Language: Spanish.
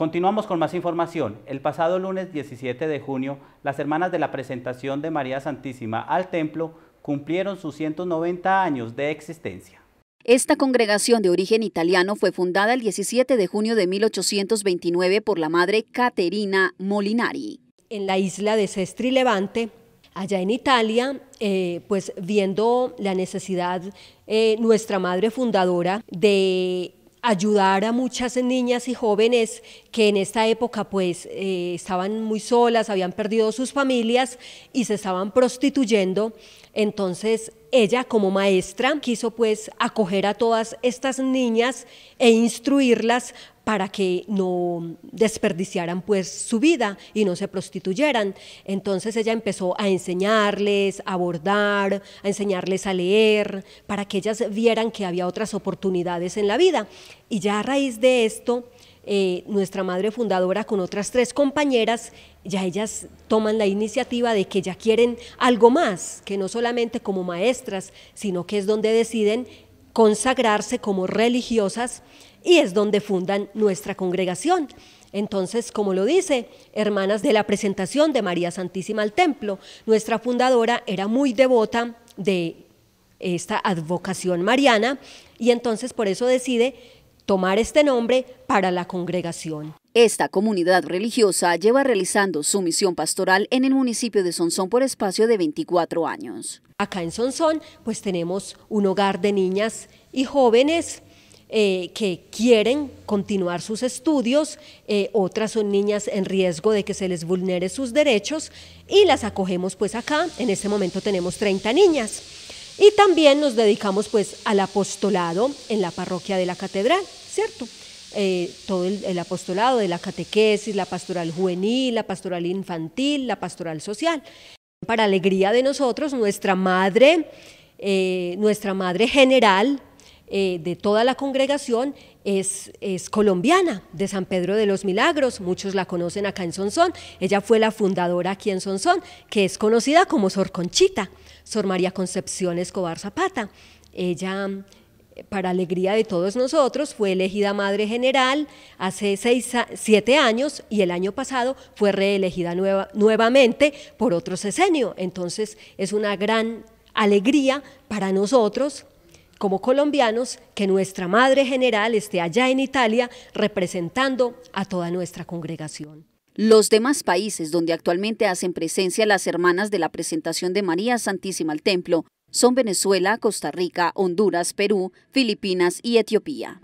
Continuamos con más información. El pasado lunes 17 de junio, las hermanas de la presentación de María Santísima al templo cumplieron sus 190 años de existencia. Esta congregación de origen italiano fue fundada el 17 de junio de 1829 por la madre Caterina Molinari. En la isla de Sestri Levante, allá en Italia, eh, pues viendo la necesidad, eh, nuestra madre fundadora de ayudar a muchas niñas y jóvenes que en esta época pues eh, estaban muy solas, habían perdido sus familias y se estaban prostituyendo. Entonces ella como maestra quiso pues acoger a todas estas niñas e instruirlas para que no desperdiciaran pues su vida y no se prostituyeran. Entonces ella empezó a enseñarles a bordar, a enseñarles a leer, para que ellas vieran que había otras oportunidades en la vida. Y ya a raíz de esto, eh, nuestra madre fundadora con otras tres compañeras, ya ellas toman la iniciativa de que ya quieren algo más, que no solamente como maestras, sino que es donde deciden consagrarse como religiosas y es donde fundan nuestra congregación. Entonces, como lo dice, hermanas de la presentación de María Santísima al Templo, nuestra fundadora era muy devota de esta advocación mariana y entonces por eso decide tomar este nombre para la congregación. Esta comunidad religiosa lleva realizando su misión pastoral en el municipio de Sonsón por espacio de 24 años. Acá en Sonsón pues tenemos un hogar de niñas y jóvenes eh, que quieren continuar sus estudios, eh, otras son niñas en riesgo de que se les vulnere sus derechos y las acogemos pues acá, en este momento tenemos 30 niñas. Y también nos dedicamos pues al apostolado en la parroquia de la catedral, ¿cierto? Eh, todo el, apostolado de la catequesis, la pastoral juvenil, la pastoral infantil, la pastoral social. Para alegría de nosotros, nuestra madre, eh, nuestra madre general, eh, de toda la congregación es, es, colombiana, de San Pedro de los Milagros, muchos la conocen acá en Sonsón, ella fue la fundadora aquí en Sonsón, que es conocida como Sor Conchita, Sor María Concepción Escobar Zapata. Ella para alegría de todos nosotros, fue elegida madre general hace seis, siete años y el año pasado fue reelegida nuevamente por otro sesenio. Entonces es una gran alegría para nosotros como colombianos que nuestra Madre General esté allá en Italia representando a toda nuestra congregación. Los demás países donde actualmente hacen presencia las hermanas de la presentación de María Santísima al Templo son Venezuela, Costa Rica, Honduras, Perú, Filipinas y Etiopía.